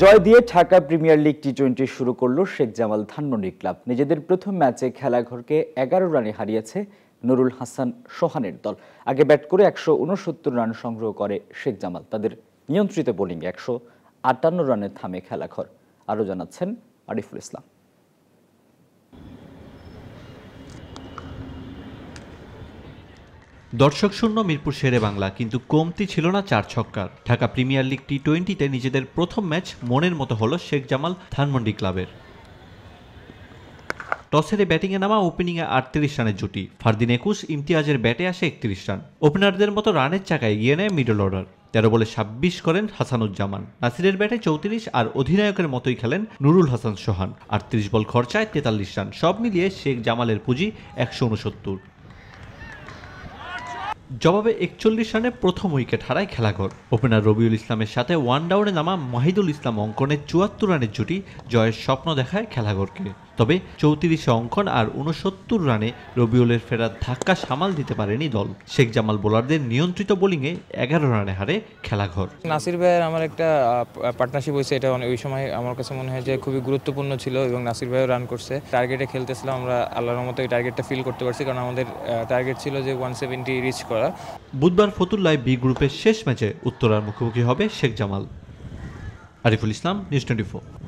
জয় দিয়ে Dhaka premier league T twenty শুরু করল শেখ জামাল ধানমন্ডি ক্লাব নিজেদের প্রথম ম্যাচে খেলাঘরকে এগারো রানে হারিয়েছে নুরুল হাসান সোহানের দল আগে ব্যাট করে একশো উনসত্তর রান সংগ্রহ করে শেখ জামাল তাদের নিয়ন্ত্রিত বোলিংয়ে একশো আটান্ন রানে থামে খেলাঘর আরও জানাচ্ছেন আরিফুল ইসলাম দর্শক শূন্য মিরপুর শেরে বাংলা কিন্তু কমতি ছিল না চার ছক্কার ঢাকা প্রিমিয়ার লিগ টি টোয়েন্টিতে নিজেদের প্রথম ম্যাচ মনের মতো হলো শেখ জামাল ধানমন্ডি ক্লাবের টসেরে ব্যাটিংয়ে নামা ওপেনিংয়ে আটত্রিশ রানের জুটি ফারদিন একুশ ইমতিয়াজের ব্যাটে আসে একত্রিশ রান ওপেনারদের মতো রানের চাকায় গিয়ে নেয় মিডল অর্ডার তেরো বলে ছাব্বিশ করেন হাসানুজ্জামান নাসিরের ব্যাটে চৌত্রিশ আর অধিনায়কের মতোই খেলেন নুরুল হাসান সোহান আটত্রিশ বল খরচায় তেতাল্লিশ রান সব মিলিয়ে শেখ জামালের পুঁজি একশো উনসত্তর জবাবে একচল্লিশ রানে প্রথম উইকেট হারায় খেলাঘর ওপেনার রবিউল ইসলামের সাথে ওয়ান ডাউনে নামা মাহিদুল ইসলাম অঙ্কনের চুয়াত্তর রানের জুটি জয়ের স্বপ্ন দেখায় খেলাঘরকে তবে চৌত্রিশে অঙ্কন আর উনসত্তর রানে রবিউলের ফেরার ধাক্কা সামাল দিতে পারেনি দল শেখ জামাল বোলারদের নিয়ন্ত্রিত বোলিংয়ে এগারো রানে হারে খেলাঘর নাসির ভাইয়ের আমার একটা পার্টনারশিপ হয়েছে এটা ওই সময় আমার কাছে মনে হয় যে খুবই গুরুত্বপূর্ণ ছিল এবং নাসির ভাইও রান করছে টার্গেটে খেলতেছিলাম আমরা আল্লাহর মতো এই টার্গেটটা ফিল করতে পারছি কারণ আমাদের টার্গেট ছিল যে ওয়ান সেভেন্টি রিচ করা বুধবার ফতুল্লায় বি গ্রুপের শেষ ম্যাচে উত্তরার মুখোমুখি হবে Sheikh Jamal Ariful Islam news twenty four